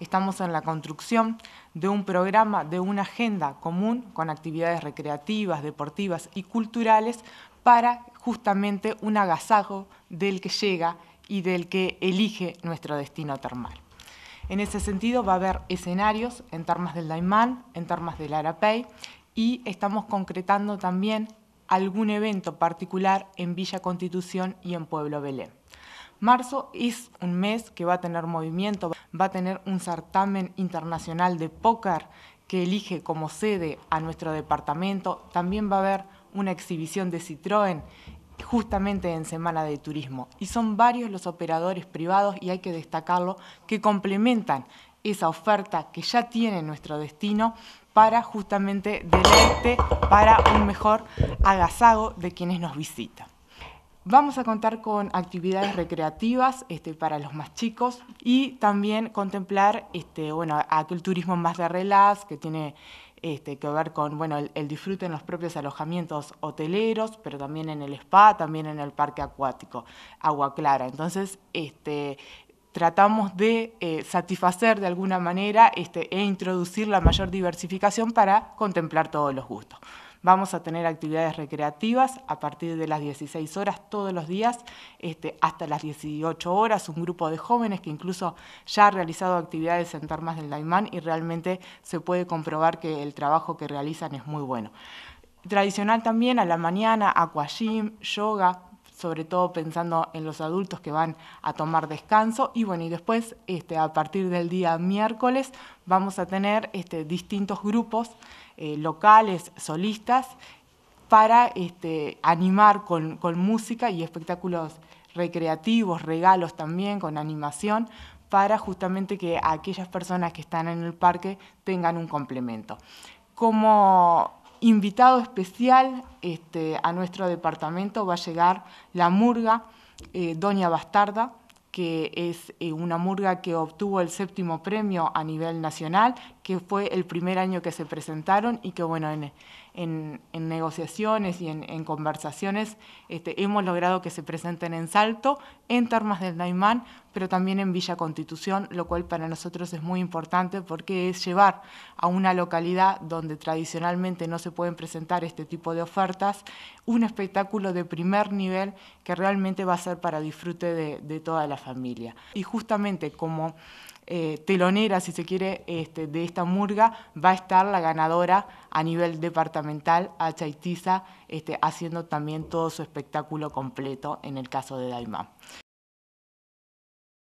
Estamos en la construcción de un programa, de una agenda común con actividades recreativas, deportivas y culturales para justamente un agasajo del que llega y del que elige nuestro destino termal. En ese sentido va a haber escenarios en Termas del Daimán, en Termas del Arapey y estamos concretando también algún evento particular en Villa Constitución y en Pueblo Belén. Marzo es un mes que va a tener movimiento, va a tener un certamen internacional de póker que elige como sede a nuestro departamento. También va a haber una exhibición de Citroën justamente en Semana de Turismo. Y son varios los operadores privados, y hay que destacarlo, que complementan esa oferta que ya tiene nuestro destino para justamente deleite, para un mejor agasago de quienes nos visitan. Vamos a contar con actividades recreativas este, para los más chicos y también contemplar este, aquel turismo más de relax que tiene este, que ver con el, disfrute en los propios alojamientos hoteleros, pero también en el spa, también en el parque acuático, agua clara. Entonces, tratamos de eh, satisfacer de alguna manera e introducir la mayor diversificación para contemplar todos los gustos. Vamos a tener actividades recreativas a partir de las 16 horas todos los días este, hasta las 18 horas. Un grupo de jóvenes que incluso ya ha realizado actividades en Termas del Daimán y realmente se puede comprobar que el trabajo que realizan es muy bueno. Tradicional también a la mañana, aquagym, yoga, sobre todo pensando en los adultos que van a tomar descanso. Y bueno, y después, este, a partir del día miércoles, vamos a tener este, distintos grupos eh, locales, solistas, para este, animar con, con música y espectáculos recreativos, regalos también, con animación, para justamente que aquellas personas que están en el parque tengan un complemento. Como invitado especial este, a nuestro departamento va a llegar la murga eh, Doña Bastarda, que es eh, una murga que obtuvo el séptimo premio a nivel nacional que fue el primer año que se presentaron y que bueno, en, negociaciones y en, conversaciones este, hemos logrado que se presenten en Salto, en Termas del Naimán, pero también en Villa Constitución, lo cual para nosotros es muy importante porque es llevar a una localidad donde tradicionalmente no se pueden presentar este tipo de ofertas, un espectáculo de primer nivel que realmente va a ser para disfrute de, toda la familia. Y justamente como eh, telonera, si se quiere, este, de esta murga va a estar la ganadora a nivel departamental, a este, haciendo también todo su espectáculo completo en el caso de Daimá.